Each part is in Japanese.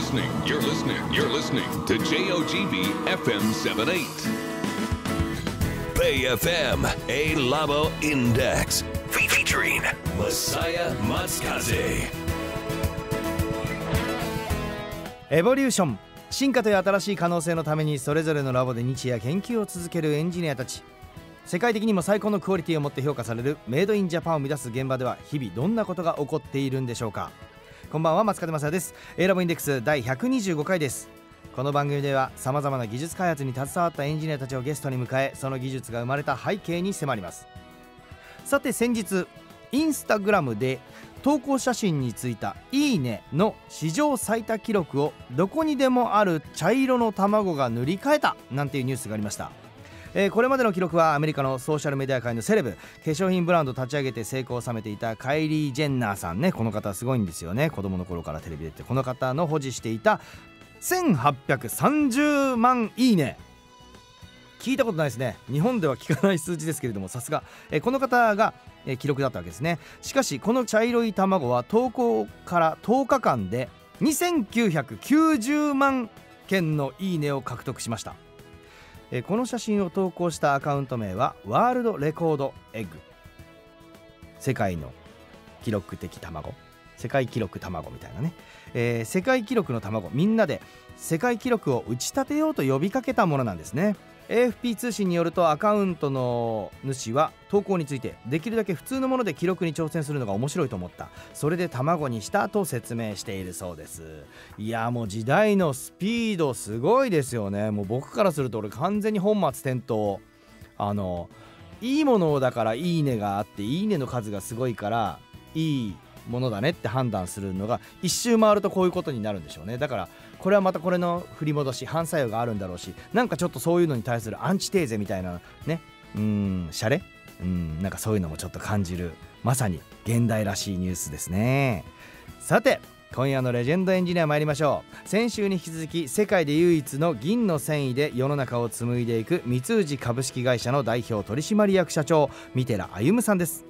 listening, you're listening, you're listening to JOGB FM 78. Bay FM, A Labo Index, featuring Messiah Matsukaze. エボリューション進化という新しい可能性のためにそれぞれのラボで日夜研究を続けるエンジニアたち世界的にも最高のクオリティを持って評価されるメイドインジャパンを生み出す現場では日々どんなことが起こっているんでしょうかこんばんは松風正也です A ラボインデックス第125回ですこの番組ではさまざまな技術開発に携わったエンジニアたちをゲストに迎えその技術が生まれた背景に迫りますさて先日インスタグラムで投稿写真についた「いいね」の史上最多記録をどこにでもある茶色の卵が塗り替えたなんていうニュースがありましたえー、これまでの記録はアメリカのソーシャルメディア界のセレブ化粧品ブランド立ち上げて成功を収めていたカイリー・ジェンナーさんねこの方すごいんですよね子供の頃からテレビ出てこの方の保持していた1830万いいね聞いたことないですね日本では聞かない数字ですけれどもさすが、えこの方が、え記録だったわけですねしかしこの茶色い卵は投稿から10日間で2990万件のいいねを獲得しましたえこの写真を投稿したアカウント名はワールドレコードエッグ世界の記録的卵世界記録卵みたいなね、えー、世界記録の卵みんなで世界記録を打ち立てようと呼びかけたものなんですね AFP 通信によるとアカウントの主は投稿についてできるだけ普通のもので記録に挑戦するのが面白いと思ったそれで卵にしたと説明しているそうですいやもう時代のスピードすごいですよねもう僕からすると俺完全に本末転倒あのいいものだから「いいね」があって「いいね」の数がすごいからいいものだねって判断するのが一周回るとこういうことになるんでしょうねだからこれはまたこれの振り戻し反作用があるんだろうしなんかちょっとそういうのに対するアンチテーゼみたいなねうんシャレうんなんかそういうのもちょっと感じるまさに現代らしいニュースですねさて今夜のレジェンドエンジニア参りましょう先週に引き続き世界で唯一の銀の繊維で世の中を紡いでいく三藤株式会社の代表取締役社長三寺歩さんです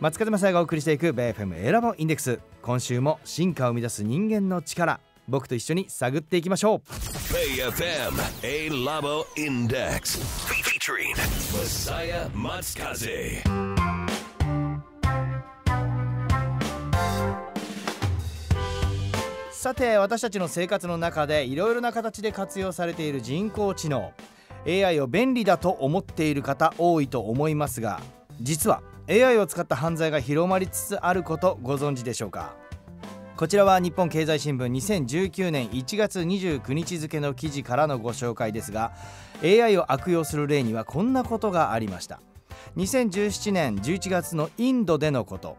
松風雅也がお送りしていく BFM エラボインデックス今週も進化を生み出す人間の力僕と一緒に探っていきましょう KFM A Labo Index featuring m s a Matsukaze さて私たちの生活の中でいろいろな形で活用されている人工知能 AI を便利だと思っている方多いと思いますが実は AI を使った犯罪が広まりつつあることご存知でしょうかこちらは日本経済新聞2019年1月29日付の記事からのご紹介ですが AI を悪用する例にはこんなことがありました2017年11月のインドでのこと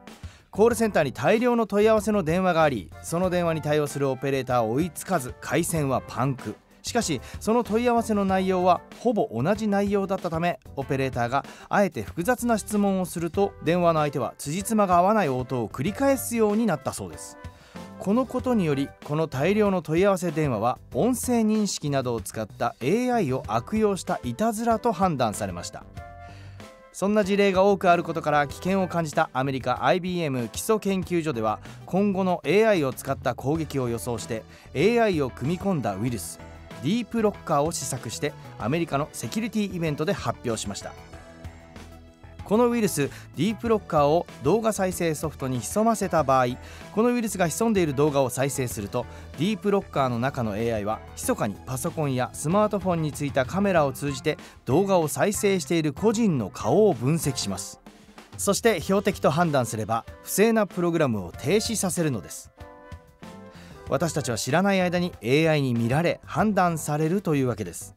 コールセンターに大量の問い合わせの電話がありその電話に対応するオペレーターを追いつかず回線はパンクしかしその問い合わせの内容はほぼ同じ内容だったためオペレーターがあえて複雑な質問をすると電話の相手は辻褄が合わない応答を繰り返すようになったそうですこのことによりこの大量の問い合わせ電話は音声認識などを使った AI を悪用したいたずらと判断されましたそんな事例が多くあることから危険を感じたアメリカ IBM 基礎研究所では今後の AI を使った攻撃を予想して AI を組み込んだウイルスディープロッカーを試作してアメリカのセキュリティイベントで発表しましたこのウイルスディープロッカーを動画再生ソフトに潜ませた場合このウイルスが潜んでいる動画を再生するとディープロッカーの中の AI は密かにパソコンやスマートフォンについたカメラを通じて動画を再生している個人の顔を分析しますそして標的と判断すれば不正なプログラムを停止させるのです私たちは知らない間に AI に見られ判断されるというわけです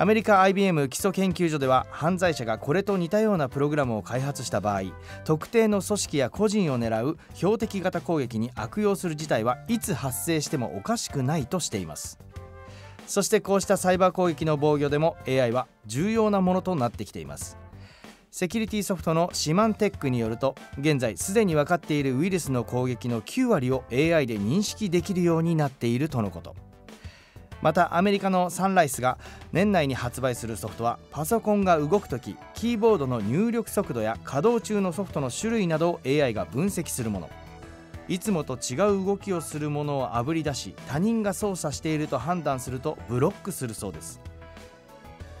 アメリカ IBM 基礎研究所では犯罪者がこれと似たようなプログラムを開発した場合特定の組織や個人を狙う標的型攻撃に悪用する事態はいつ発生してもおかしくないとしていますそしてこうしたサイバー攻撃の防御でも AI は重要なものとなってきていますセキュリティソフトのシマンテックによると現在すでに分かっているウイルスの攻撃の9割を AI で認識できるようになっているとのことまたアメリカのサンライスが年内に発売するソフトはパソコンが動く時キーボードの入力速度や稼働中のソフトの種類などを AI が分析するものいつもと違う動きをするものをあぶり出し他人が操作していると判断するとブロックするそうです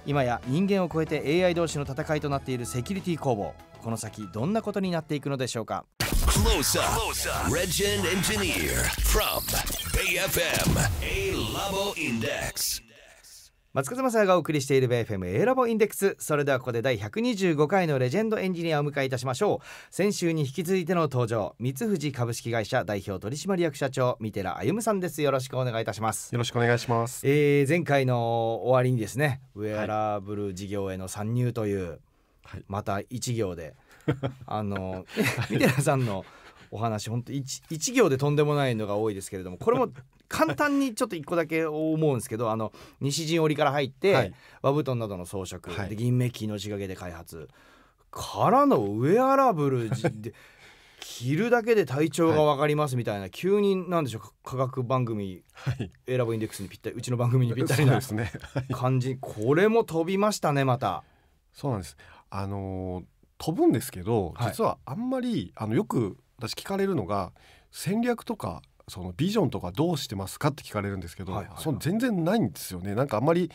今や人間を超えて AI 同士の戦いとなっているセキュリティ攻防この先どんなことになっていくのでしょうか Close up. l e g e n d Engineer from BFM A Labo Index. 松風正也がお送りしている BFM A ラボインデックスそれではここで第125回のレジェンドエンジニアをお迎えいたしましょう先週に引き続いての登場三藤株式会社代表取締役社長三寺歩さんですよろしくお願いいたしますよろしくお願いします、えー、前回の終わりにですねウェアラブル事業への参入という、はいはい、また1行で あの三寺さんのお話本当一 1, 1行でとんでもないのが多いですけれどもこれも簡単にちょっと1個だけ思うんですけどあの西陣織から入って、はい、和布団などの装飾、はい、で銀メッキ仕掛けで開発からのウェアラブルで。着るだけで体調が分かりますみたいな、急になんでしょう科学番組、はい、選ぶインデックスにぴったりうちの番組にぴったりな感じ、ねはい、これも飛びましたねまた。そうなんですあの飛ぶんですけど実はあんまり、あのよく私聞かれるのが戦略とかそのビジョンとかどうしてますかって聞かれるんですけど、はいはいはい、その全然ないんですよねなんかあんまり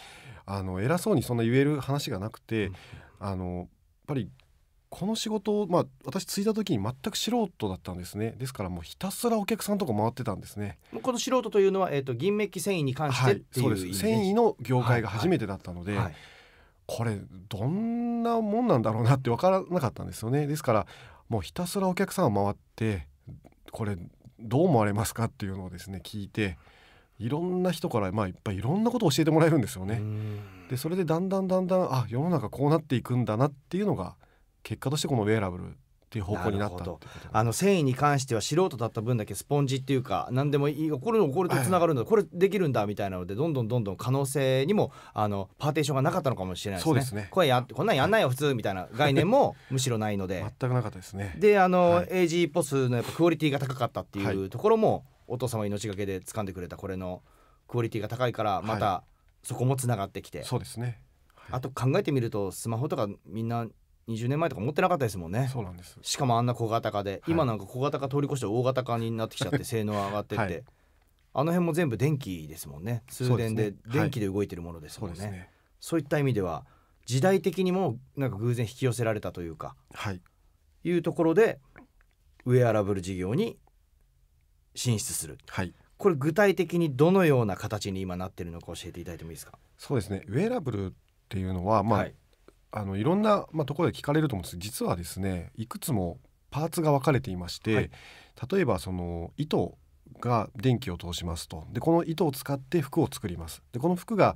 あの偉そうにそんな言える話がなくて、うん、あのやっぱりこの仕事まあ、私継いた時に全く素人だったんですねですからもうひたすらお客さんとか回ってたんですねこの素人というのは、えーと、銀メッキ繊維に関して、はい、そうです繊維の業界が初めてだったので、はいはいこれどんなもんなんだろうなって分からなかったんですよねですからもうひたすらお客さんを回ってこれどう思われますかっていうのをですね聞いていろんな人から、まあ、いっぱいいろんなことを教えてもらえるんですよね。でそれでだんだんだんだんあ世の中こうなっていくんだなっていうのが結果としてこのウェアラブルっていう方向になったあの繊維に関しては素人だった分だけスポンジっていうか何でもいいこれこれとつながるんだ、はい、これできるんだみたいなのでどんどんどんどん可能性にもあのパーテーションがなかったのかもしれないですね。そうですねこれやこんなんやんないよ普通みたいな概念もむしろないので全くなかったですね。であの、はい、AG ポスのやっぱクオリティが高かったっていうところも、はい、お父様命がけで掴んでくれたこれのクオリティが高いからまたそこもつながってきて。そうですねあと考えてみるとスマホとかみんな20年前とか持ってなかったですもんねそうなんですしかもあんな小型化で、はい、今なんか小型化通り越して大型化になってきちゃって 性能上がってって、はい、あの辺も全部電気ですもんね通電で電気で動いてるものですもんね、ね、そういった意味では時代的にもなんか偶然引き寄せられたというか、はい、いうところでウェアラブル事業に進出する、はい、これ具体的にどのような形に今なってるのか教えていただいてもいいですかそうですねウェアラブルっていうのは、まあ、はい、あのいろんな、まあ、ところで聞かれると思うんです実はですねいくつもパーツが分かれていまして、はい、例えばその糸が電気を通しますとでこの糸を使って服を作りますでこの服が、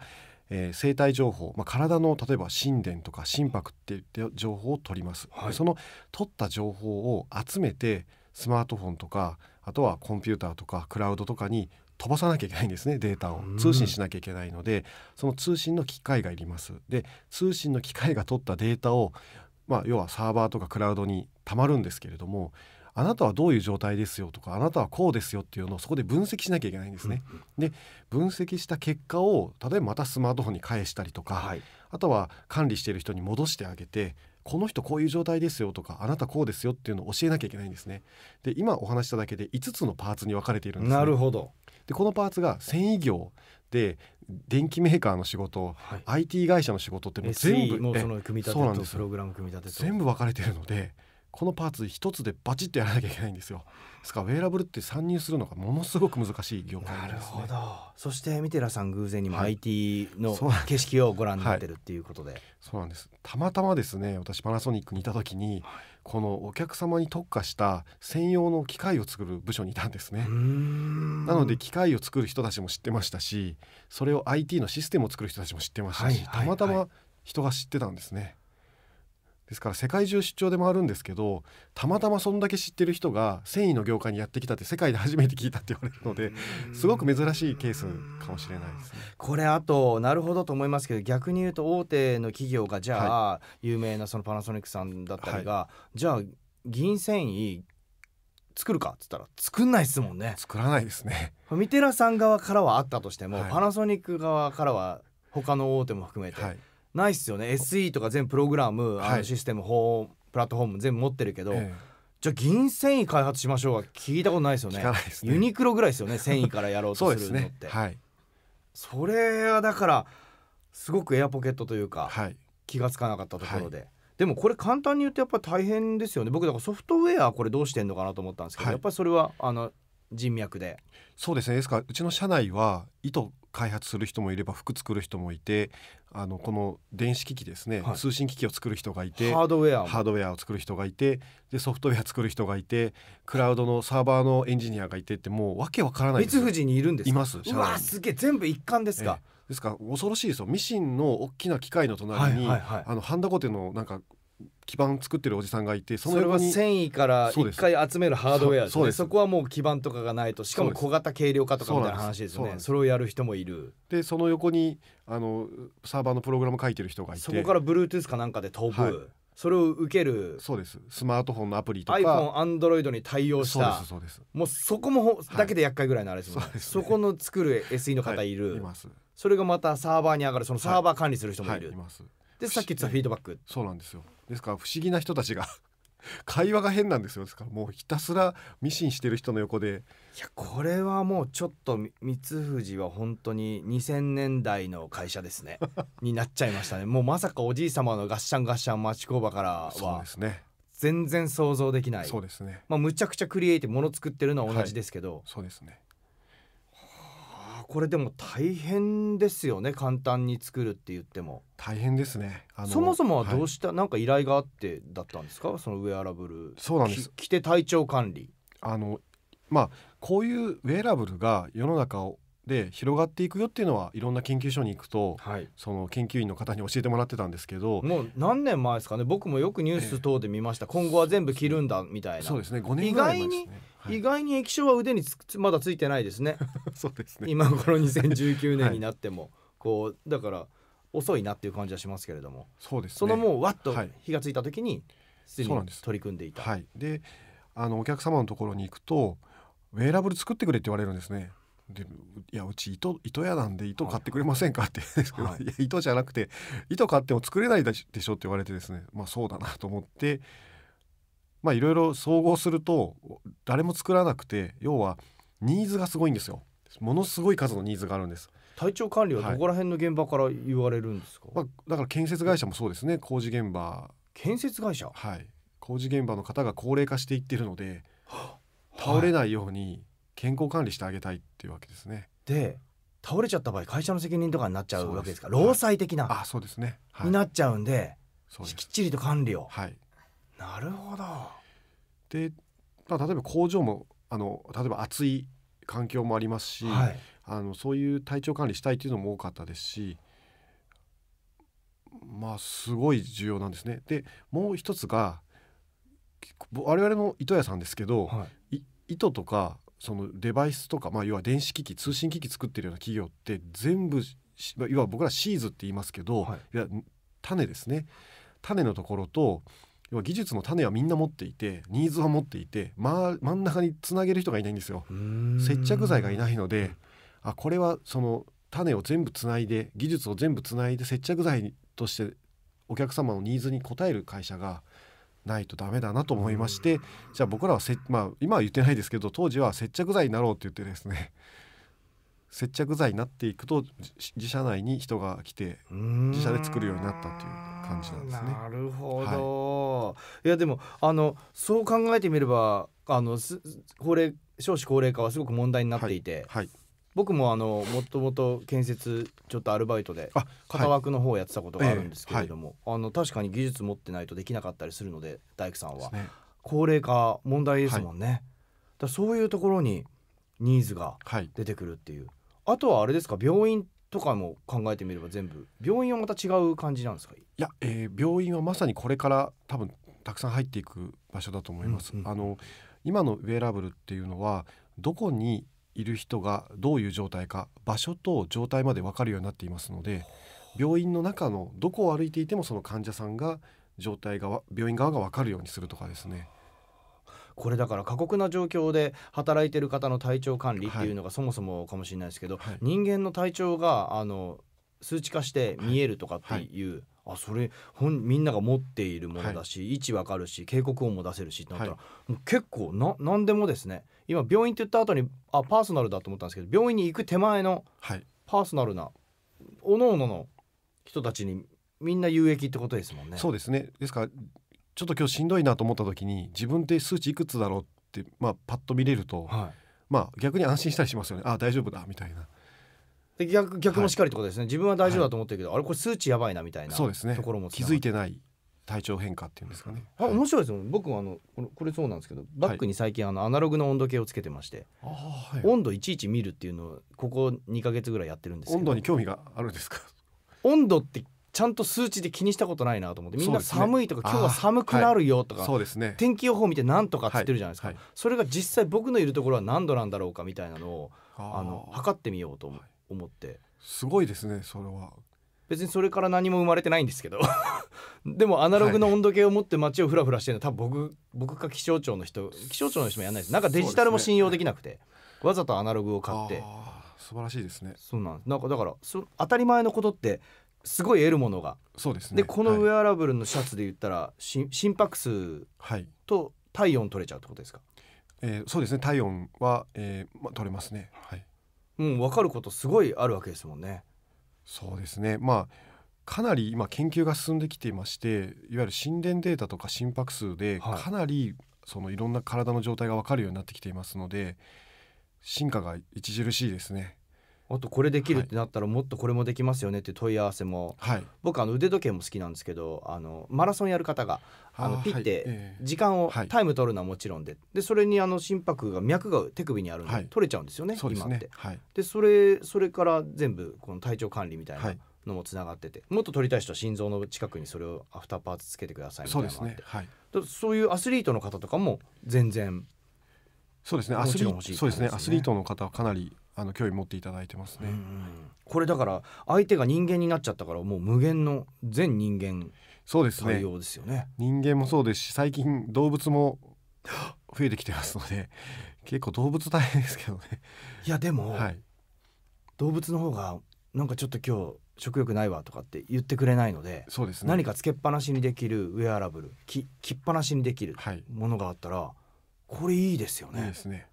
えー、生体情報、まあ、体の例えば心電とか心拍っていって情報を取ります、はい、その取った情報を集めてスマートフォンとかあとはコンピューターとかクラウドとかに飛ばさなきゃいけないんですねデータを通信しなきゃいけないので、うん、その通信の機械がいりますで通信の機械が取ったデータをまあ、要はサーバーとかクラウドにたまるんですけれどもあなたはどういう状態ですよとかあなたはこうですよっていうのをそこで分析しなきゃいけないんですね。うんで分析した結果を例えばまたスマートフォンに返したりとか、はい、あとは管理している人に戻してあげてこの人こういう状態ですよとかあなたこうですよっていうのを教えなきゃいけないんですね。で今お話しただけで5つのパーツに分かれているんです、ね、なるほどでこのパーツが繊維業で電機メーカーの仕事、はい、IT 会社の仕事ってもう全部、その組み立てとプログラム組み立て全部分かれてるのでこのパーツ一つでバチッとやらなきゃいけないんですよですからウェアラブルって参入するのがものすごく難しい業界なんです、ね、なるほどそして三寺さん偶然にも IT の景色をご覧になってるっていうことで、はい、そうなんですたまたまですね私パナソニックにいた時に、はいこのお客様に特化した専用の機械を作る部署にいたんですねなので機械を作る人たちも知ってましたしそれを IT のシステムを作る人たちも知ってましたし、はいはいはい、たまたま人が知ってたんですねですから世界中出張で回るんですけどたまたまそんだけ知ってる人が繊維の業界にやってきたって世界で初めて聞いたって言われるのですごく珍しいケースかもしれないです、ね、これあとなるほどと思いますけど逆に言うと大手の企業がじゃあ、はい、有名なそのパナソニックさんだったりが、はい、じゃあ銀繊維作るかっつったら作んないですもんね作らないですね三寺さん側からはあったとしても、はい、パナソニック側からは他の大手も含めて、はい、ないっすよね SE とか全プログラム、あのシステム法プラットフォーム全部持ってるけど、じゃあ銀繊維開発しましょうは聞いたことないですよね、ね、ユニクロぐらいですよね 繊維からやろうとするのってねはい、それはだからすごくエアポケットというか、はい、気が付かなかったところで、はい、でもこれ簡単に言うとやっぱ大変ですよね僕だからソフトウェアこれどうしてんのかなと思ったんですけど、やっぱりそれはあの人脈でそうですねですからうちの社内は意図開発する人もいれば服作る人もいてあのこの電子機器ですね、はい、通信機器を作る人がいてハードウェアハードウェアを作る人がいてでソフトウェア作る人がいてクラウドのサーバーのエンジニアがいてってもうわけわからない三富士にいるんですいますうわすげえ全部一貫ですか、えですから恐ろしいですよミシンの大きな機械の隣に、はいはいはい、あのハンダコテのなんか基盤作ってるおじさんがいてその横に繊維から一回集めるハードウェアでそこはもう基板とかがないとしかも小型軽量化とかみたいな話ですよねそれをやる人もいるでその横にあのサーバーのプログラム書いてる人がいてそこから Bluetooth かなんかで飛ぶ、はい、それを受けるそうですスマートフォンのアプリとか iPhone、アンドロイドに対応したそうですもうそこもだけで厄介ぐらいのあれですもんねはい、そ、ね、この作る SE の方いる、はい、いそれがまたサーバーに上がるそのサーバー管理する人もいる、いますでさっき言ったフィードバックそうなんですよですから不思議な人たちが 会話が変なんですよですからもうひたすらミシンしてる人の横でいやこれはもうちょっと三藤は本当に2000年代の会社ですね になっちゃいましたねもうまさかおじい様のガッシャンガッシャン町工場からはそうですね全然想像できないそうですねまあむちゃくちゃクリエイティブもの作ってるのは同じですけど、はい、そうですねこれでも大変ですよね簡単に作るって言っても大変ですねそもそもはどうした、はい、なんか依頼があってだったんですかそのウェアラブルそうなんです着て体調管理あのまあこういうウェアラブルが世の中をで広がっていくよっていうのはいろんな研究所に行くと、はい、その研究員の方に教えてもらってたんですけどもう何年前ですかね僕もよくニュース等で見ました、えー、今後は全部着るんだみたいなそうですね5年ぐらい前ですね意外に液晶は腕にまだついてないですね そうですね今頃2019 年になっても、はい、こうだから遅いなっていう感じはしますけれどもそうです、ね、そのもうわっと火がついた時にすでに取り組んでいた。はい、であのお客様のところに行くとウェーラブル作ってくれって言われるんですね。でいやうち糸糸屋なんで糸買ってくれませんかって言うんですけど、はい、いや糸じゃなくて糸買っても作れないでしょって言われてですねまあそうだなと思ってまあいろいろ総合すると誰も作らなくて要はニーズがすごいんですよものすごい数のニーズがあるんです体調管理はどこら辺の現場から言われるんですか、はい、まあ、だから建設会社もそうですね工事現場建設会社はい工事現場の方が高齢化していってるので倒れないように健康管理してあげたいっていうわけですね、はい、で倒れちゃった場合会社の責任とかになっちゃうわけですか労災的な、はい、あそうですね、になっちゃうんできっちりと管理を、はい、なるほどで、まあ、例えば工場もあの例えば暑い環境もありますし、はい、あのそういう体調管理したいっていうのも多かったですしまあすごい重要なんですね。でもう一つが我々の糸屋さんですけど、はい、糸とかそのデバイスとか、まあ、要は電子機器通信機器作ってるような企業って全部要は僕らシーズって言いますけど、はい、いや種ですね種のところと要は技術の種はみんな持っていてニーズは持っていて、まあ、真ん中につなげる人がいないんですよ接着剤がいないのであこれはその種を全部つないで技術を全部つないで接着剤としてお客様のニーズに応える会社がないとダメだなと思いましてじゃあ僕らはせ、まあ、今は言ってないですけど当時は接着剤になろうって言ってですね接着剤になっていくと自社内に人が来て自社で作るようになったという感じなんですね。なるほど、はい、いやでもあのそう考えてみればあの高齢少子高齢化はすごく問題になっていて、はい、はい、僕もあのもともと建設ちょっとアルバイトで型枠の方をやってたことがあるんですけれども、はいあの確かに技術持ってないとできなかったりするので大工さんは、ね、高齢化問題ですもんね。だそういうところにニーズが出てくるっていう、あとはあれですか病院とかも考えてみれば全部病院はまた違う感じなんですかいや、えー、病院はまさにこれから多分たくさん入っていく場所だと思います。うんうん、あの今のウェアラブルっていうのはどこにいる人がどういう状態か場所と状態まで分かるようになっていますので病院の中のどこを歩いていてもその患者さんが状態が病院側が分かるようにするとかですねこれだから過酷な状況で働いてる方の体調管理っていうのがそもそもかもしれないですけど、はい、人間の体調があの数値化して見えるとかっていう、はいあそれみんなが持っているものだし、はい、位置わかるし警告音も出せるしってなったら、はい、結構な何でもですね今病院って言った後にあパーソナルだと思ったんですけど病院に行く手前のパーソナルな、はい、おのおのの人たちにみんな有益ってことですもんね。そうですねですからちょっと今日しんどいなと思った時に自分って数値いくつだろうって、まあ、パッと見れると、はい、まあ逆に安心したりしますよねあ大丈夫だみたいな。で逆逆もしっかりってことですね、はい、自分は大丈夫だと思ってるけど、はい、あれこれ数値やばいなみたいなそうですねところも気づいてない体調変化っていうんですかね。あ、面白いですよ。僕あのこれこれそうなんですけど、バッグに最近あのアナログの温度計をつけてまして、はい、温度いちいち見るっていうのをここ2か月ぐらいやってるんですけど。温度に興味があるんですか。温度ってちゃんと数値で気にしたことないなと思ってみんな寒いとか、ね、今日は寒くなるよとか、はいね、天気予報見て何とかっつってるじゃないですか、はいはい、それが実際僕のいるところは何度なんだろうかみたいなのをあの測ってみようと思って、すごいですねそれは別にそれから何も生まれてないんですけど でもアナログの温度計を持って街をふらふらしてるのは多分僕僕か気象庁の人気象庁の人もやらないですなんかデジタルも信用できなくて、ね、わざとアナログを買って素晴らしいですねそうなんなんかだからそ当たり前のことってすごい得るものがそうですねでこのウェアラブルのシャツで言ったら、はい、心拍数と体温取れちゃうってことですか、えー、そうですね体温は、えーまあ、取れますね、はい、うん分かることすごいあるわけですもんねそうですねまあかなり今研究が進んできていましていわゆる心電データとか心拍数でかなりそのいろんな体の状態が分かるようになってきていますので進化が著しいですねあとこれできるってなったらもっとこれもできますよねって問い合わせも、はい、僕あの腕時計も好きなんですけどあのマラソンやる方があのピッて時間を、タイム取るのはもちろんででそれにあの心拍が脈が手首にあるので、取れちゃうんですよね、ね、今って。でそれそれから全部この体調管理みたいな。のもつながっててもっと取りたい人は心臓の近くにそれをアフターパーツつけてくださいみたいなのがあってそう、ねはい、そういうアスリートの方とかも全然そうですねアスリート、そうですねアスリートの方はかなりあの興味持っていただいてますね。これだから相手が人間になっちゃったからもう無限の全人間そうですね。ですよね。人間もそうですし、最近動物も 増えてきてますので、結構動物大変ですけどね。いやでも、はい、動物の方がなんかちょっと今日食欲ないわとかって言ってくれないので、そうですね。何かつけっぱなしにできるウェアラブル、き着っぱなしにできるものがあったら。はいこれいいですよね。いいですね。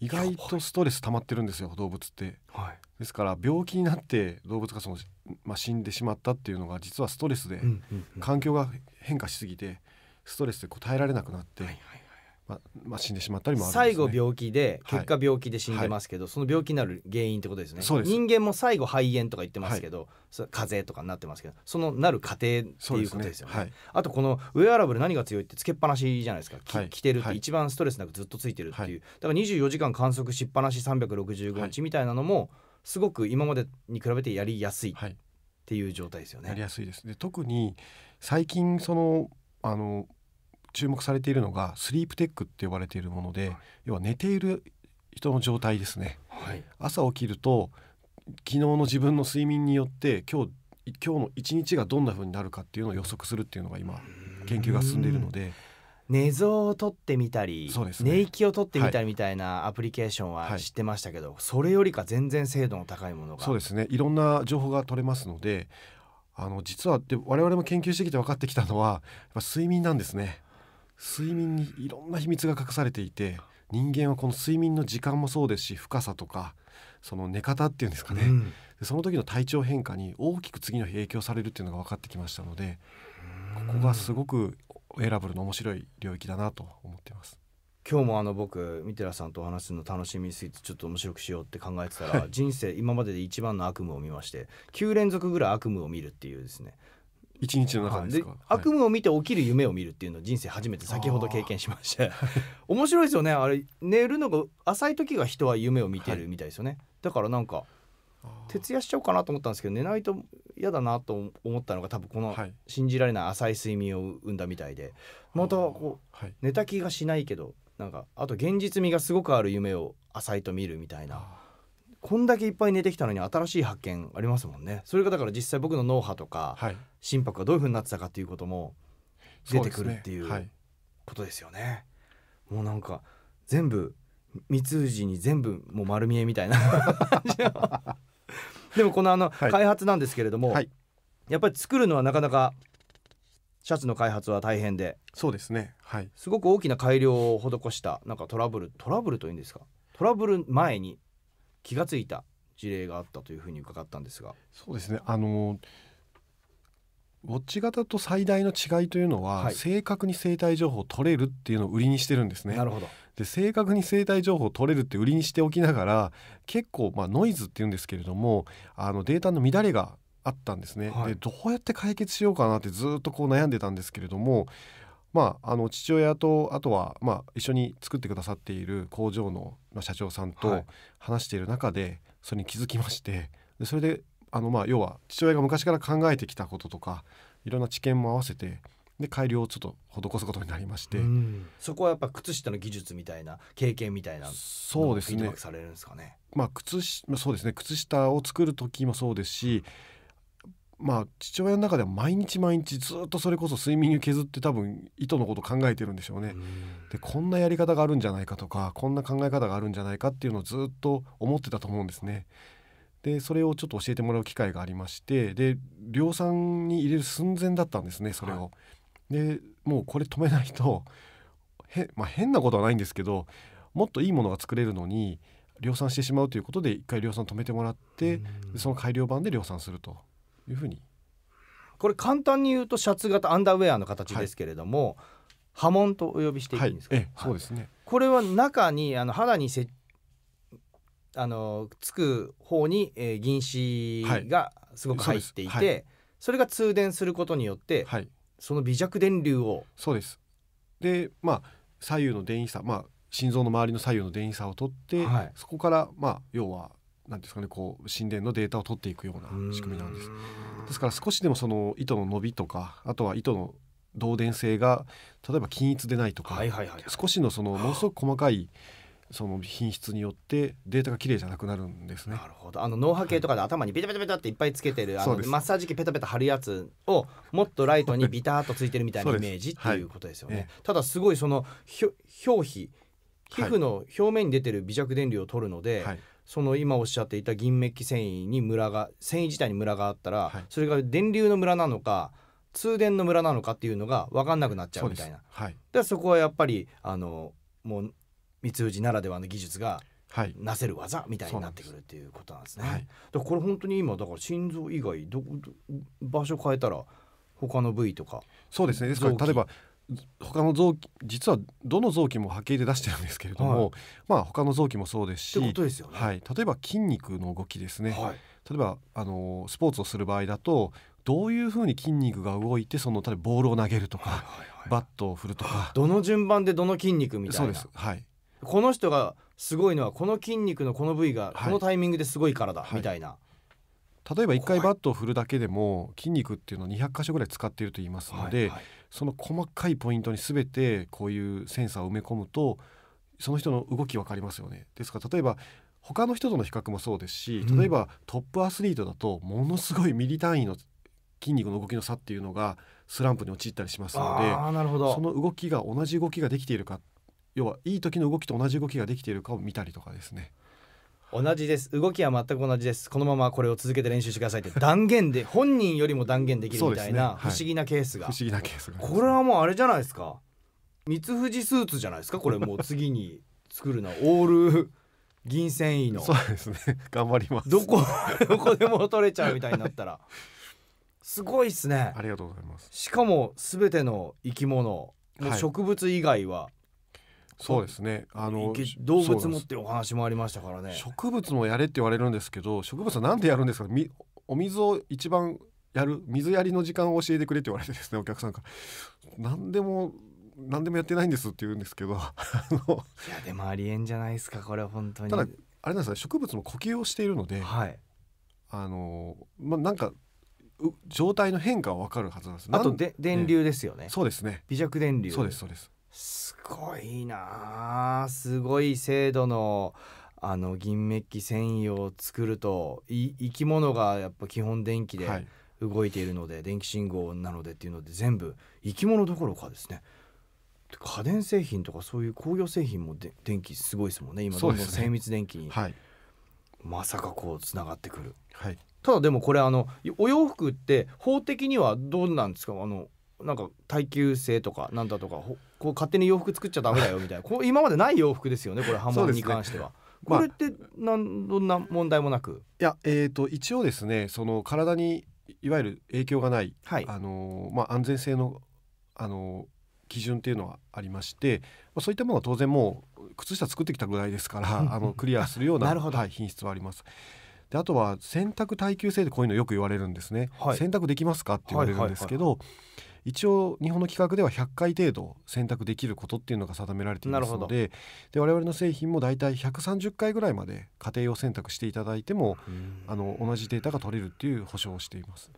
意外とストレス溜まってるんですよ動物って、はい、ですから病気になって動物がその、まあ、死んでしまったっていうのが実はストレスで環境が変化しすぎてストレスでこ耐えられなくなってまあ、まあ、死んでしまったりも、ね、最後病気で結果病気で死んでますけど、はい、その病気になる原因ってことですね人間も最後肺炎とか言ってますけど、はい、風邪とかになってますけどそのなる過程っていうことですよね、ねはい、あとこのウェアラブル何が強いってつけっぱなしじゃないですか、はい、着てるって一番ストレスなくずっとついてるっていう、だから24時間観測しっぱなし365日みたいなのも、すごく今までに比べてやりやすいっていう状態ですよね。やりやすいですで特に最近そのあの注目されているのがスリープテックって呼ばれているもので、はい、要は寝ている人の状態ですね、はい、朝起きると昨日の自分の睡眠によって今日今日の一日がどんな風になるかっていうのを予測するっていうのが今研究が進んでいるので寝相を取ってみたり、ね、寝息を取ってみたりみたいなアプリケーションは知ってましたけど、はい、それよりか全然精度の高いものがそうですねいろんな情報が取れますのであの実はで我々も研究してきて分かってきたのはやっぱ睡眠なんですね。睡眠にいろんな秘密が隠されていて人間はこの睡眠の時間もそうですし深さとかその寝方っていうんですかね、うん、その時の体調変化に大きく次の日影響されるっていうのが分かってきましたのでここがすごくエラブルの面白い領域だなと思ってます。今日もあの僕三ラさんとお話するの楽しみすぎてちょっと面白くしようって考えてたら、人生今までで一番の悪夢を見まして9連続ぐらい悪夢を見るっていうですね一日の中ですか、はい、悪夢を見て起きる夢を見るっていうのを人生初めて先ほど経験しまして 面白いですよねあれ寝るのが浅い時が人は夢を見てるみたいですよね、はい、だからなんか徹夜しちゃおうかなと思ったんですけど寝ないと嫌だなと思ったのが多分この信じられない浅い睡眠を生んだみたいでまたこう寝た気がしないけどなんかあと現実味がすごくある夢を浅いと見るみたいな。こんだけいっぱい寝てきたのに新しい発見ありますもんねそれがだから実際僕の脳波とか、心拍がどういうふうになってたかっていうことも出てくるっていうことですよね。うねはい、もうなんか全部三通に全部もう丸見えみたいな でもこのあの開発なんですけれども、はい、やっぱり作るのはなかなかシャツの開発は大変でそうですね、はい、すごく大きな改良を施したなんかトラブルトラブルというんですかトラブル前に気がついた事例があったというふうに伺ったんですがそうですねあのウォッチ型と最大の違いというのは、はい、正確に生体情報を取れるっていうのを売りにしてるんですね。なるほどで正確に生体情報を取れるって売りにしておきながら結構、まあ、ノイズっていうんですけれどもあのデータの乱れがあったんですね、はい、でどうやって解決しようかなってずっとこう悩んでたんですけれどもまあ、あの父親とあとは、まあ、一緒に作ってくださっている工場の、社長さんと話している中で、それに気づきましてでそれであの、まあ、要は父親が昔から考えてきたこととかいろんな知見も合わせてで改良をちょっと施すことになりまして、そこはやっぱ靴下の技術みたいな経験みたいなそうですね、ね、まあ靴まそうですね靴下を作る時もそうですしまあ父親の中では毎日毎日ずっとそれこそ睡眠を削って多分糸のこと考えてるんでしょうね。でこんなやり方があるんじゃないかとかこんな考え方があるんじゃないかっていうのをずっと思ってたと思うんですね。でそれをちょっと教えてもらう機会がありましてで量産に入れる寸前だったんですねそれを。はい、でもうこれ止めないとへ、まあ、変なことはないんですけどもっといいものが作れるのに量産してしまうということで一回量産止めてもらってその改良版で量産するというふうにこれ簡単に言うとシャツ型アンダーウェアの形ですけれども、はい、波紋とお呼びしていいんですか、はい、そうですね、これは中にあの肌にせあのつく方に、えー、銀糸がすごく入っていて、はい、そそれが通電することによって、その微弱電流をそうですでまあ左右の電位差、まあ、心臓の周りの左右の電位差を取って、そこから、まあ、要はなんですかねこう神殿のデータを取っていくような仕組みなんです。ですから少しでもその糸の伸びとかあとは糸の導電性が例えば均一でないとか、はいはいはい少しのそのものすごく細かいその品質によってデータが綺麗じゃなくなるんですね。なるほど。あの脳波計とかで頭にペタペタペタっていっぱいつけてる、はい、あのマッサージ機ペタペタ貼るやつをもっとライトにビターっとついてるみたいなイメージっていうことですよね。はい、ただすごいそのひょ表皮皮膚の表面に出てる微弱電流を取るので、はい、その今おっしゃっていた銀メッキ繊維にムラが繊維自体にムラがあったら、はい、それが電流のムラなのか通電のムラなのかっていうのが分かんなくなっちゃうみたいなそ,、はい、でそこはやっぱりあのもう三藤ならではの技術がなせる技みたいになってくるっていうことなんですね。はい、でこれ本当に今だから心臓以外どこ場所変えたら他の部位とかそうですねですから例えば他の臓器実はどの臓器も波形で出してるんですけれども、はい、まあ他の臓器もそうですし、ね、はい、例えば筋肉の動きですね、はい、例えばあのスポーツをする場合だとどういうふうに筋肉が動いてその例えばボールを投げるとか、はいはいはい、バットを振るとかどの順番でどの筋肉みたいなそうです、はい、この人がすごいのはこの筋肉のこの部位がこのタイミングですごいからだ、みたいな。例えば1回バットを振るだけでも筋肉っていうのを200箇所ぐらい使っていると言いますので、はいはい、その細かいポイントに全てこういうセンサーを埋め込むとその人の動き分かりますよね。ですから例えば他の人との比較もそうですし例えばトップアスリートだとものすごいミリ単位の筋肉の動きの差っていうのがスランプに陥ったりしますのでその動きが同じ動きができているか要はいい時の動きと同じ動きができているかを見たりとかですね。同じです動きは全く同じですこのままこれを続けて練習してくださいって断言で本人よりも断言できるみたいな不思議なケースが、ねはい、不思議なケースが、これはもうあれじゃないですか三藤スーツじゃないですかこれもう次に作るのはオール銀繊維のそうですね頑張りますどこどこでも取れちゃうみたいになったらすごいっすねありがとうございますしかも全ての生き物、はい、植物以外はそうですねあの動物もってお話もありましたからね植物もやれって言われるんですけど植物は何でやるんですかお水を一番やる水やりの時間を教えてくれって言われてですねお客さんから何でも何でもやってないんですって言うんですけどいやでもありえんじゃないですかこれ本当にただあれなんですね植物も呼吸をしているので、はい、あのまあなんか状態の変化は分かるはずなんですあとで電流ですよね、ね、そうですね微弱電流そうですそうですすごいなすごい精度のあの銀メッキ繊維を作るとい生き物がやっぱ基本電気で動いているので、はい、電気信号なのでっていうので全部生き物どころかですね家電製品とかそういう工業製品もで電気すごいですもんね今どんどん精密電気に、ねはい、まさかこうつながってくる、はい、ただでもこれあのお洋服って法的にはどうなんですかあのなんか耐久性とかなんだとかこう勝手に洋服作っちゃダメだよみたいなこう今までない洋服ですよねこれ半分に関しては。これって何、どんな問題もなく、いや、えーと、一応ですねその体にいわゆる影響がない、はい、あのまあ、安全性のあの基準っていうのはありまして、まあ、そういったものは当然もう靴下作ってきたぐらいですからあのクリアするような なるほど、はい、品質はあります。であとは洗濯耐久性でこういうのよく言われるんですね、はい、洗濯できますかって言われるんですけど、はいはいはい一応日本の規格では100回程度選択できることっていうのが定められていますのでで我々の製品も大体130回ぐらいまで家庭用選択していただいてもあの同じデータが取れるっていう保証をしています。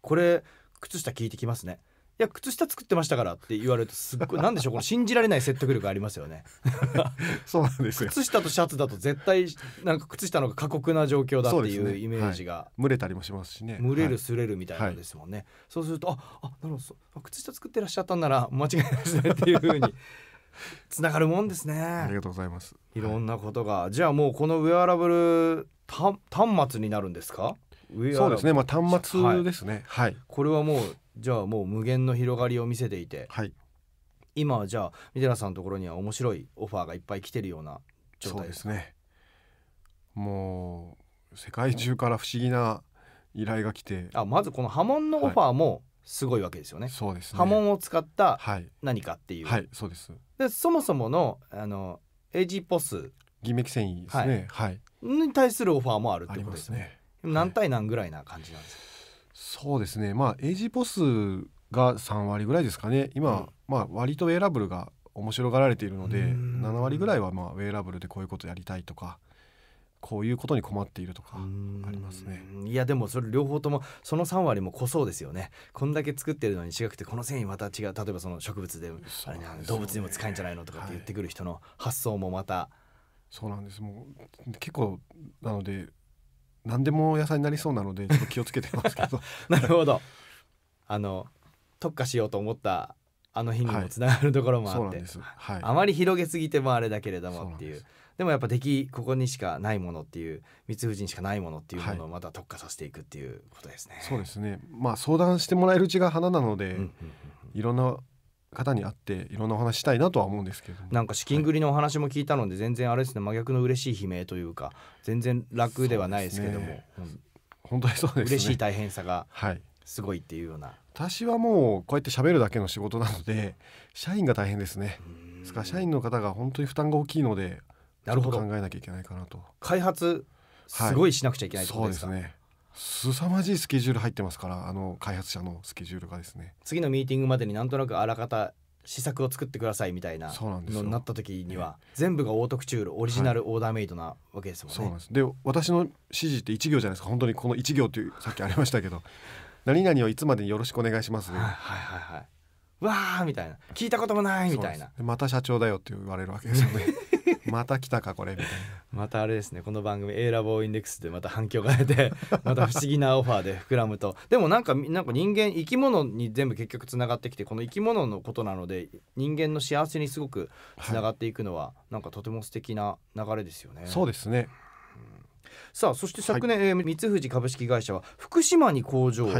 これ靴下効いてきますねいや靴下作ってましたからって言われるとすっごいなんでしょうこの信じられない説得力ありますよね そうなんですよ靴下とシャツだと絶対なんか靴下の方が過酷な状況だっていうイメージが、ねはい、蒸れたりもしますしね蒸れるすれるみたいなんですもんね、はい、そうするとああなるほど靴下作ってらっしゃったんなら間違いないですねっていうふうに つながるもんですねありがとうございますいろんなことが、はい、じゃあもうこのウェアラブル端末になるんですかそうですね、まあ、端末ですね、はい、はい、これはもうじゃあもう無限の広がりを見せていて、はい、今はじゃあ三寺さんのところには面白いオファーがいっぱい来てるような状態ですね。もう世界中から不思議な依頼が来て、あまずこの波紋のオファーもすごいわけですよね。はい、そうです、ね、波紋を使った何かっていう。はい、はい、そうです。でそもそものあのエイジポス銀メキ繊維ですね。はい。はい、に対するオファーもあるってことですね。すね何対何ぐらいな感じなんですか。そうですねまあイジポスが3割ぐらいですかね今、うん、まあ割とウェアラブルが面白がられているので7割ぐらいはまあウェアラブルでこういうことやりたいとかこういうことに困っているとかありますねいやでもそれ両方ともその3割も濃そうですよねこんだけ作ってるのに違くてこの繊維また違う例えばその植物で、ね、動物にも使えんじゃないのとかって言ってくる人の発想もまた。そうなんですもう結構なので何でも野菜になりそうなのでちょっと気をつけてますけど なるほどあの特化しようと思ったあの日にもつながるところもあって、はいはい、あまり広げすぎてもあれだけれどもっていうでもやっぱ敵ここにしかないものっていう三富士にしかないものっていうものをまた特化させていくっていうことですね。はい、そうですねまあ相談してもらえるうちが花なので、うんうんうん、いろんな方に会っていろんなお話したいなとは思うんですけどなんか資金繰りのお話も聞いたので、全然あれですね真逆の嬉しい悲鳴というか全然楽ではないですけども、ね、本当にそうです、ね、嬉しい大変さがすごいっていうような、はい、私はもうこうやって喋るだけの仕事なので社員が大変ですねですから社員の方が本当に負担が大きいのでなるほど考えなきゃいけないかなと開発すごいしなくちゃいけないと、はい、そうですね凄まじいスケジュール入ってますからあの開発者のスケジュールがですね次のミーティングまでになんとなくあらかた試作を作ってくださいみたいなのになった時には、全部がオートクチュールオリジナルオーダーメイドなわけですもんね。はい、そうなんですで私の指示って1行じゃないですか本当にこの1行というさっきありましたけど 何々をいつまでによろしくお願いします、ね、はいはいはいわーみたいな聞いたこともないみたいなまた社長だよって言われるわけですよね。また来たかこれみたいなまたあれですねこの番組 A ラボインデックスでまた反響が出て また不思議なオファーで膨らむとでもなんかなんか人間生き物に全部結局つながってきてこの生き物のことなので人間の幸せにすごくつながっていくのは、はい、なんかとても素敵な流れですよね。そうですねさあそして昨年、はい、えー、三藤株式会社は福島に工場を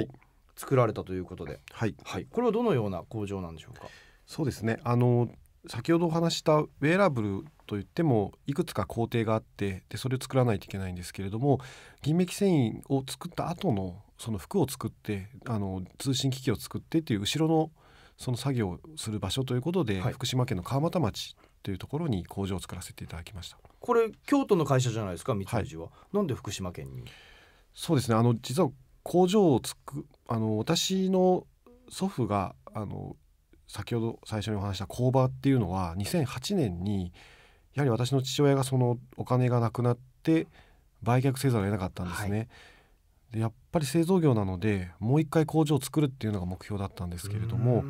作られたということで、はい、はい、これはどのような工場なんでしょうかそうですねあの先ほどお話したウェアラブルといってもいくつか工程があってでそれを作らないといけないんですけれども銀メキ繊維を作った後のその服を作ってあの通信機器を作ってっていう後ろのその作業をする場所ということで、はい、福島県の川俣町というところに工場を作らせていただきましたこれ京都の会社じゃないですか三菱は、はい、なんで福島県にそうですねあの実は工場をつくあの私の祖父があの先ほど最初にお話した工場っていうのは2008年にやはり私の父親がそのお金がなくなって売却せざるを得なかったんですね。はい、でやっぱり製造業なのでもう一回工場を作るっていうのが目標だったんですけれども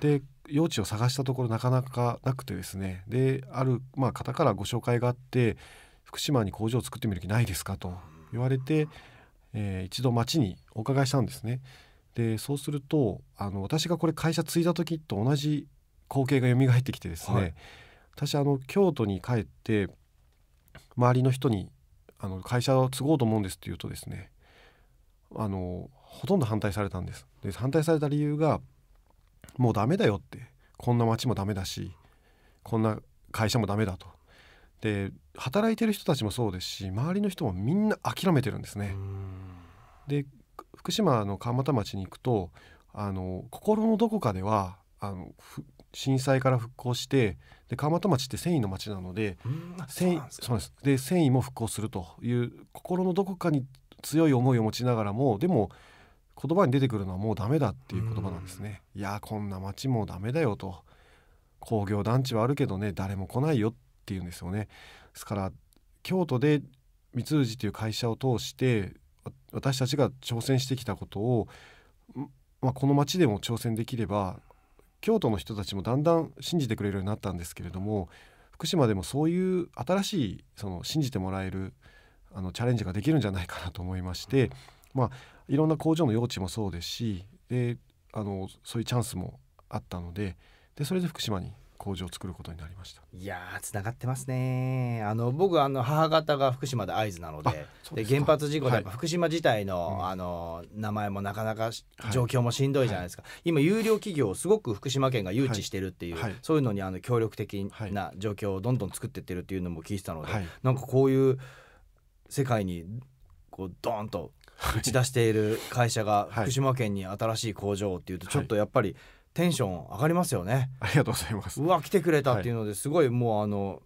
で用地を探したところなかなかなくてですねである、まあ、方からご紹介があって福島に工場を作ってみる気ないですかと言われて、えー、一度町にお伺いしたんですね。でそうするとあの私がこれ会社継いだ時と同じ光景が蘇ってきてですね、はい、私あの京都に帰って周りの人にあの会社を継ごうと思うんですって言うとですねあのほとんど反対されたんですで反対された理由がもうダメだよってこんな町もダメだしこんな会社もダメだとで働いてる人たちもそうですし周りの人もみんな諦めてるんですねで福島の川俣町に行くとあの心のどこかではあの震災から復興してで川俣町って繊維の町なので繊維も復興するという心のどこかに強い思いを持ちながらもでも言葉に出てくるのはもうダメだっていう言葉なんですね。いやこんな町もダメだよと工業団地はあるけどね誰も来ないよっていうんですよね。ですから京都で三通寺という会社を通して私たちが挑戦してきたことを、まあ、この町でも挑戦できれば京都の人たちもだんだん信じてくれるようになったんですけれども福島でもそういう新しいその信じてもらえるあのチャレンジができるんじゃないかなと思いまして、まあ、いろんな工場の用地もそうですしであのそういうチャンスもあったのででそれで福島に工場を作ることになりましたいや繋がってますねあの僕あの母方が福島で会津なのでで原発事故で福島自体のはい、あの名前もなかなか状況もしんどいじゃないですか、はい今有料企業をすごく福島県が誘致してるっていう、そういうのにあの協力的な状況をどんどん作ってってるっていうのも聞いてたので、はい、なんかこういう世界にこうドーンと打ち出している会社が福島県に新しい工場っていうとちょっとやっぱり、テンション上がりますよねありがとうございますうわ来てくれたっていうのですごいもうあの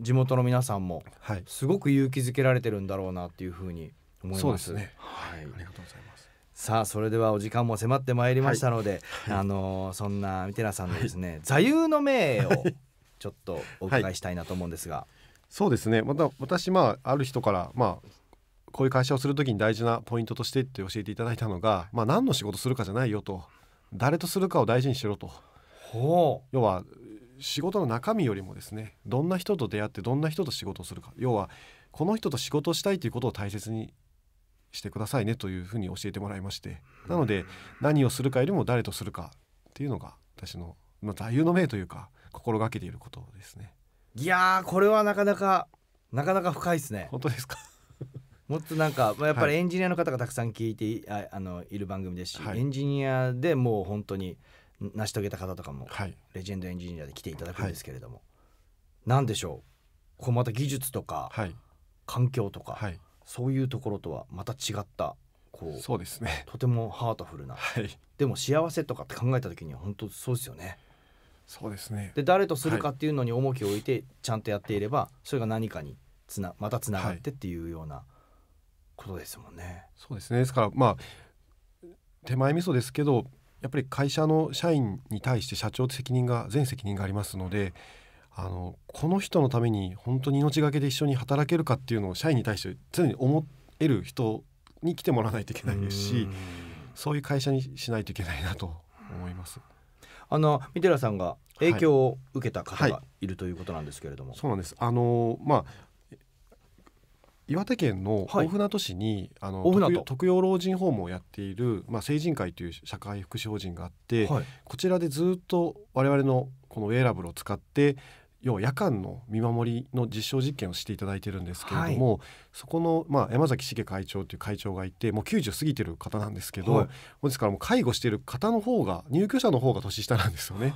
地元の皆さんもすごく勇気づけられてるんだろうなっていうふうに思います、はい、ね、はい、ありがとうございますさあそれではお時間も迫ってまいりましたので、はい、あのそんな三寺さんのですね、はい、座右の銘をちょっとお伺いしたいなと思うんですが、そうですねまた私まあある人からまあこういう会社をする時に大事なポイントとしてって教えていただいたのが、まあ、何の仕事するかじゃないよと誰とするかを大事にしろと要は仕事の中身よりもですねどんな人と出会ってどんな人と仕事をするか要はこの人と仕事をしたいということを大切にしてくださいねというふうに教えてもらいましてなので何をするかよりも誰とするかっていうのが私の、まあ、座右の銘というか心がけていることですね。いやこれはなかなかなかなか深いですね。本当ですかもっとなんか、まあ、やっぱりエンジニアの方がたくさん聞いてい,、あのいる番組ですし、エンジニアでもう本当に成し遂げた方とかも、レジェンドエンジニアで来ていただくんですけれども、何でしょうこうまた技術とか、環境とか、そういうところとはまた違ったこうそうですねとてもハートフルな、でも幸せとかって考えた時には本当そうですよね。そうですねで誰とするかっていうのに重きを置いてちゃんとやっていれば、それが何かにつなまたつながってっていうような。ことですもんね。そうですねですからまあ手前味噌ですけどやっぱり会社の社員に対して社長って責任が全責任がありますのであのこの人のために本当に命がけで一緒に働けるかっていうのを社員に対して常に思える人に来てもらわないといけないですしそういう会社にしないといけないなと思います。あの三寺さんが影響を受けた方がいる、ということなんですけれども、そうなんですあのまあ岩手県の大船渡市に、はい、あの特養老人ホームをやっている、まあ、成人会という社会福祉法人があって、はい、こちらでずっと我々のこのウェアラブルを使って要は夜間の見守りの実証実験をしていただいてるんですけれども、はい、そこの、まあ、山崎茂会長という会長がいてもう90過ぎてる方なんですけど、はい、ですからもう介護してる方の方が入居者の方が年下なんですよね。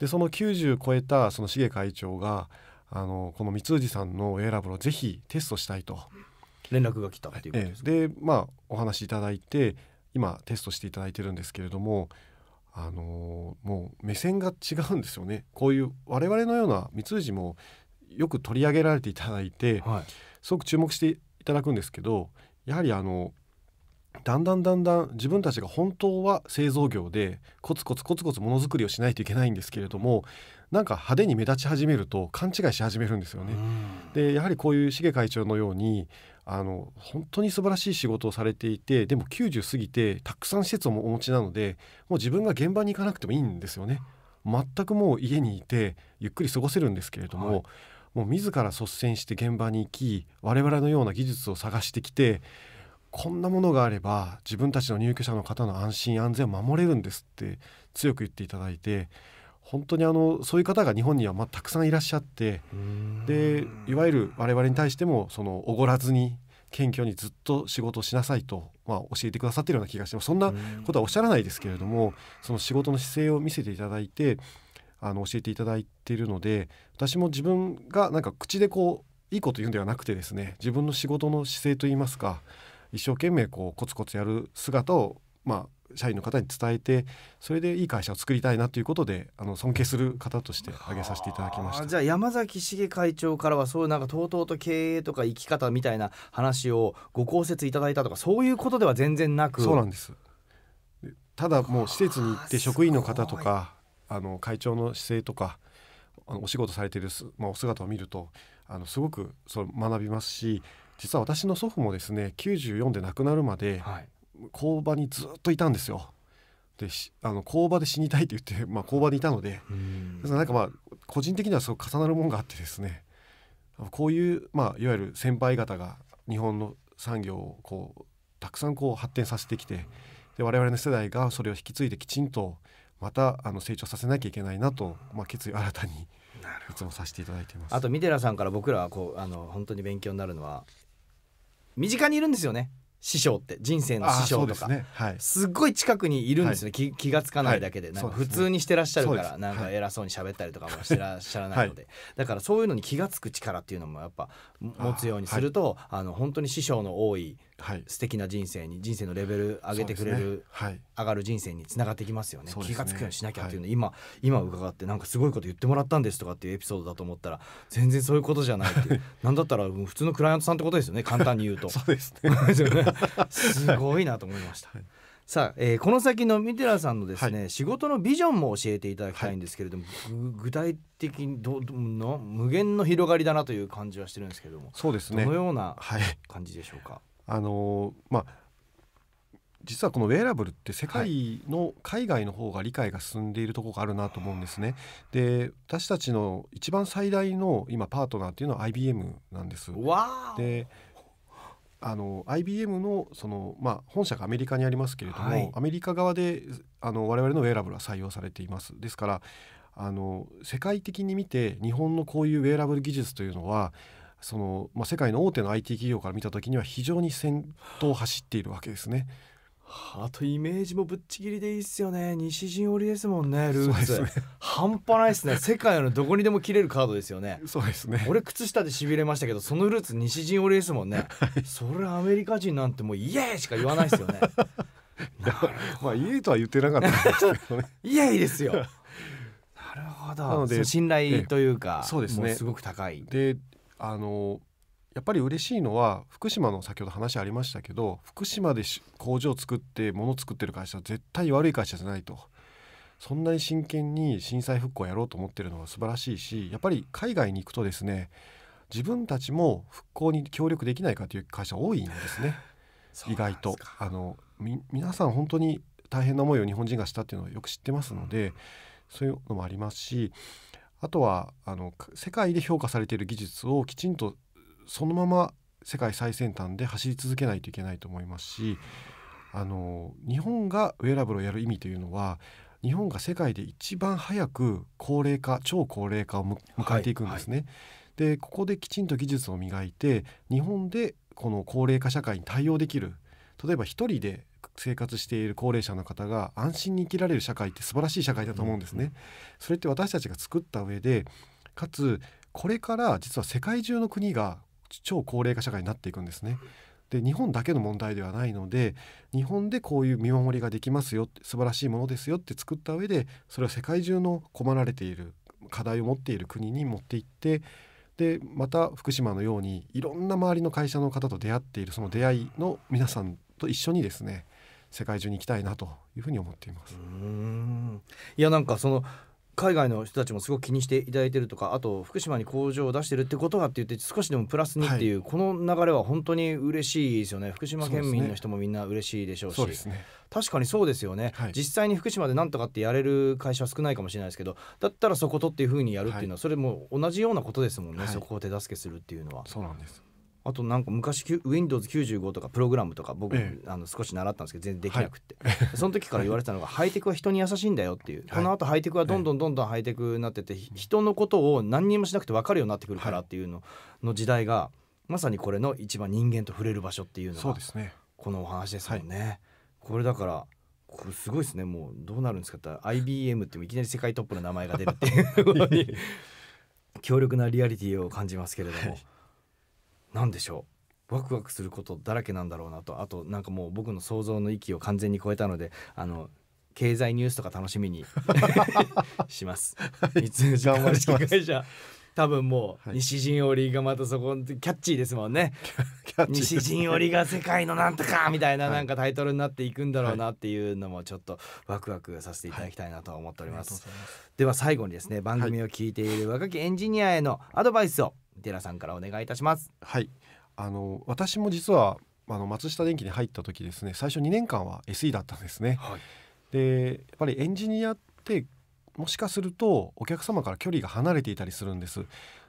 でその90超えたその茂会長があのこの三辻さんの A ラボをぜひテストしたいと連絡が来たっていうことですでまあお話しいただいて今テストしていただいてるんですけれどもあのもう目線が違うんですよねこういう我々のような三寺もよく取り上げられていただいて、はい、すごく注目していただくんですけどやはりあのだんだんだんだん自分たちが本当は製造業でコツコツコツコツものづくりをしないといけないんですけれどもなんか派手に目立ち始めると勘違いし始めるんですよね。でやはりこういう重会長のようにあの本当に素晴らしい仕事をされていてでも90過ぎてたくさん施設をお持ちなのでもう自分が現場に行かなくてもいいんですよね。全くもう家にいてゆっくり過ごせるんですけれども、はい、もう自ら率先して現場に行き我々のような技術を探してきてこんなものがあれば自分たちの入居者の方の安心安全を守れるんですって強く言っていただいて本当にあのそういう方が日本にはまあたくさんいらっしゃってでいわゆる我々に対してもそのおごらずに謙虚にずっと仕事をしなさいと、まあ、教えてくださってるような気がしてそんなことはおっしゃらないですけれどもその仕事の姿勢を見せていただいてあの教えていただいているので私も自分がなんか口でこういいこと言うんではなくてですね自分の仕事の姿勢といいますか一生懸命こうコツコツやる姿をまあ社員の方に伝えてそれでいい会社を作りたいなということであの尊敬する方として挙げさせていただきましたじゃあ山崎茂会長からはそういうなんかとうとうと経営とか生き方みたいな話をご講説いただいたとかそういうことでは全然なくそうなんですただもう施設に行って職員の方とかあの会長の姿勢とかあのお仕事されてるす、まあ、お姿を見るとあのすごくそう学びますし実は私の祖父もですね94で亡くなるまで、はい工場にずっといたんですよ。であの工場で死にたいって言って、まあ、工場にいたのでなんかまあ個人的にはすごく重なるものがあってですねこういう、まあ、いわゆる先輩方が日本の産業をこうたくさんこう発展させてきてで我々の世代がそれを引き継いできちんとまたあの成長させなきゃいけないなと、まあ、決意新たにいつもさせていただいていますあと三寺さんから僕らはこうあの本当に勉強になるのは身近にいるんですよね師匠って人生の師匠とかす、ねはい、すごい近くにいるんですね、はい、気が付かないだけで、はい、なんか普通にしてらっしゃるから、なんか偉そうに喋ったりとかもしてらっしゃらないので、だからそういうのに気が付く力っていうのもやっぱ持つようにするとあ,、の本当に師匠の多いはい、素敵な人生に人生のレベル上げてくれる、ねはい、上がる人生につながってきますよね、ね、気が付くようにしなきゃっていうの、はい、今今伺ってなんかすごいこと言ってもらったんですとかっていうエピソードだと思ったら全然そういうことじゃないってい なんだったら普通のクライアントさんってことですよね簡単に言うと そうですねすごいなと思いました。はいさあ、えー、この先のミ寺ラさんのですね、はい、仕事のビジョンも教えていただきたいんですけれども、はい、具体的にどの無限の広がりだなという感じはしてるんですけれどもそうですねどのような感じでしょうか、はいあのまあ実はこのウェアラブルって世界の海外の方が理解が進んでいるところがあるなと思うんですね。で私たちの一番最大の今パートナーっていうのは IBM なんです。であの IBM のその、まあ、本社がアメリカにありますけれども、はい、アメリカ側であの我々のウェアラブルは採用されています。ですからあの世界的に見て日本のこういうウェアラブル技術というのはその、まあ、世界の大手の IT 企業から見た時には非常に先頭を走っているわけですね。あ、とイメージもぶっちぎりでいいっすよね西陣織ですもんね ルーツ、ね、半端ないですね世界のどこにでも切れるカードですよねそうですね俺靴下でしびれましたけどそのルーツ西陣織ですもんね、はい、それアメリカ人なんてもうイエーしか言わないですよね まあイエーとは言ってなかったですけどね イエーですよなるほど信頼というか、ええ、そうですねすごく高いであのやっぱり嬉しいのは福島の先ほど話ありましたけど福島で工場を作って物を作ってる会社は絶対悪い会社じゃないとそんなに真剣に震災復興をやろうと思ってるのは素晴らしいしやっぱり海外に行くとですね自分たちも復興に協力できないかという会社多いんですね 意外とあの皆さん本当に大変な思いを日本人がしたっていうのはよく知ってますので、うん、そういうのもありますしあとはあの世界で評価されている技術をきちんとそのまま世界最先端で走り続けないといけないと思いますしあの日本がウェアラブルをやる意味というのは日本が世界で一番早く高齢化超高齢化を迎えていくんですね。はいはい、でここできちんと技術を磨いて日本でこの高齢化社会に対応できる例えば一人で生活している高齢者の方が安心に生きられる社会って素晴らしい社会だと思うんですね。それって私たちが作った上でかつこれから実は世界中の国が超高齢化社会になっていくんですね。で日本だけの問題ではないので日本でこういう見守りができますよ素晴らしいものですよって作った上でそれは世界中の困られている課題を持っている国に持っていってでまた福島のようにいろんな周りの会社の方と出会っているその出会いの皆さんと一緒にですね世界中に行きたいなというふうに思っています。いやなんかその海外の人たちもすごく気にしていただいてるとかあと福島に工場を出してるってことはって言って少しでもプラスにっていう、はい、この流れは本当に嬉しいですよね福島県民の人もみんな嬉しいでしょうし、ね、確かにそうですよね、はい、実際に福島で何とかってやれる会社は少ないかもしれないですけどだったらそことっていうふうにやるっていうのは、はい、それも同じようなことですもんね、そこを手助けするっていうのは。そうなんですあとなんか昔 Windows95 とかプログラムとか僕、ええ、あの少し習ったんですけど全然できなくって、はい、その時から言われてたのがハイテクは人に優しいんだよっていう、はい、このあとハイテクはどんどんどんどんハイテクになってて、人のことを何にもしなくて分かるようになってくるからっていうのはい、の時代がまさにこれの一番人間と触れる場所っていうのがこのお話ですもんね。これだからこれすごいですねもうどうなるんですかって IBM っていきなり世界トップの名前が出るっていう 強力なリアリティを感じますけれども。何でしょうワクワクすることだらけなんだろうなとあとなんかもう僕の想像の域を完全に超えたのであの経済ニュースとか楽しみに します。三菱株式会社多分もう西陣織がまたそこキャッチーですもんねね、西陣織が世界のなんとかみたいななんかタイトルになっていくんだろうなっていうのもちょっとワクワクさせていただきたいなと思っておりますはい、では最後にですね番組を聞いている若きエンジニアへのアドバイスを寺さんからお願いいたします。はいあの私も実はあの松下電器に入った時ですね最初2年間は SE だったんですね。はい、でやっぱりエンジニアってもしかするとお客様から距離が離れていたりするんです。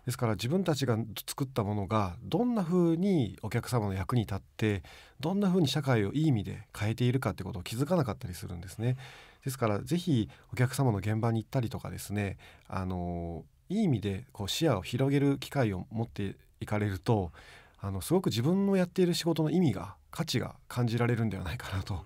ですから自分たちが作ったものがどんな風にお客様の役に立ってどんな風に社会をいい意味で変えているかってことを気づかなかったりするんですね。ですからぜひお客様の現場に行ったりとかですねあのいい意味でこう視野を広げる機会を持っていかれるとあのすごく自分のやっている仕事の意味が価値が感じられるんではないかなと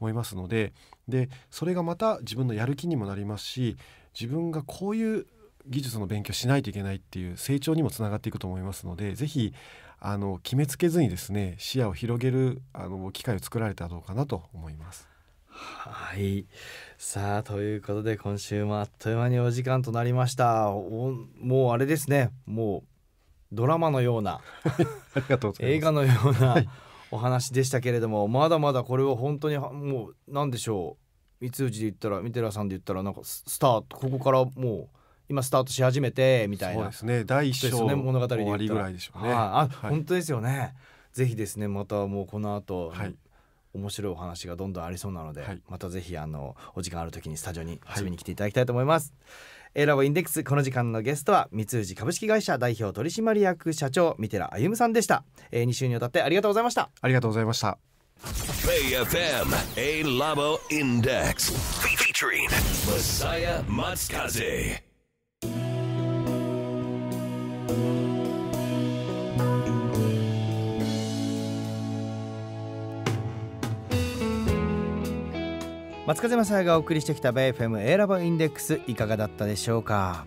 思いますのででそれがまた自分のやる気にもなりますし自分がこういう技術の勉強しないといけないっていう成長にもつながっていくと思いますので是非あの決めつけずにですね視野を広げるあの機会を作られたらどうかなと思います。はい。さあ、ということで、今週もあっという間にお時間となりました。もうあれですね、もうドラマのような、映画のようなお話でしたけれども、はい、まだまだこれは本当にもう何でしょう。三内で言ったら、三寺さんで言ったら、なんかスタート、ここからもう。今スタートし始めてみたいな。そうですね。第一章、ね、物語で終わりぐらいでしょうね。あ、はい、本当ですよね。ぜひですねまたもうこの後、はい、面白いお話がどんどんありそうなので、はい、またぜひあのお時間ある時にスタジオに遊びに来ていただきたいと思います。はい、ラボインデックスこの時間のゲストは三藤株式会社代表取締役社長三寺歩さんでした、えー、2週にわたってありがとうございましたありがとうございました KFM A Labo Index featuring Masaya m a t s k a z e 松風雅也がお送りしてきた BFM エラボインデックスいかがだったでしょうか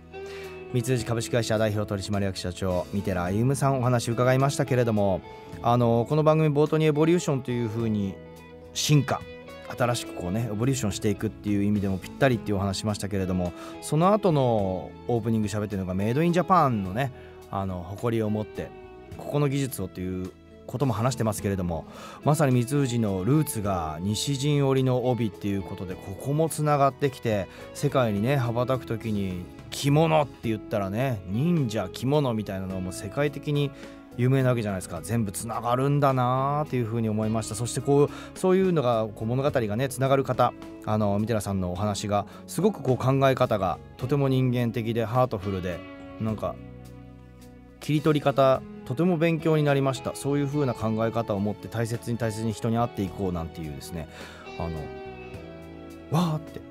三菱株式会社代表取締役社長三寺歩さんお話伺いましたけれどもあのこの番組冒頭にエボリューションというふうに進化新しくこうねエボリューションしていくっていう意味でもぴったりっていうお話しましたけれどもその後のオープニング喋ってるのがメイドインジャパンのねあの誇りを持ってここの技術をということも話してますけれどもまさに三藤のルーツが西陣織の帯っていうことでここもつながってきて世界にね羽ばたく時に着物って言ったらね忍者着物みたいなのも世界的に有名なわけじゃないですか全部つながるんだなーっていうふうに思いましたそしてこうそういうのがこう物語がねつながる方あの三寺さんのお話がすごくこう考え方がとても人間的でハートフルでなんか切り取り方とても勉強になりましたそういう風な考え方を持って大切に大切に人に会っていこうなんていうですねあのわーって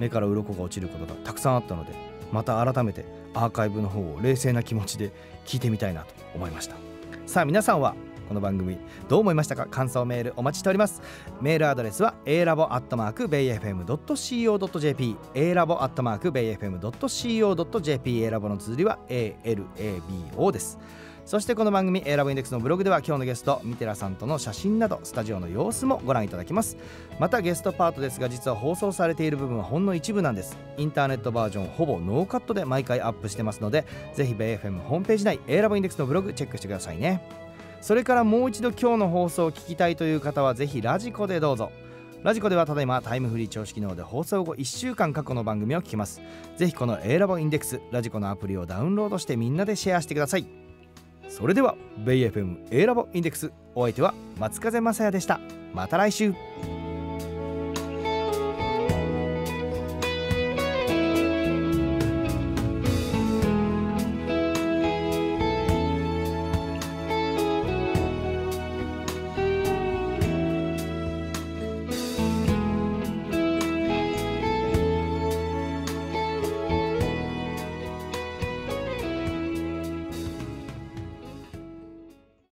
目から鱗が落ちることがたくさんあったのでまた改めてアーカイブの方を冷静な気持ちで聞いてみたいなと思いましたさあ皆さんはこの番組どう思いましたか感想メールお待ちしておりますメールアドレスは a ラボアットマーク bayfm.co.jp a ラボアットマーク bayfm.co.jp a ラボの綴りは alabo ですそしてこの番組「ラブインデックス」のブログでは今日のゲストテラさんとの写真などスタジオの様子もご覧いただきますまたゲストパートですが実は放送されている部分はほんの一部なんですインターネットバージョンほぼノーカットで毎回アップしてますのでぜひ BFM ホームページ内「ラブインデックス」のブログチェックしてくださいねそれからもう一度今日の放送を聞きたいという方はぜひラジコでどうぞラジコではただいまタイムフリー調子機能で放送後1週間過去の番組を聞きますぜひこの A ラボインデックスラジコのアプリをダウンロードしてみんなでシェアしてくださいそれでは BFM エラボインデックスお相手は松風雅也でしたまた来週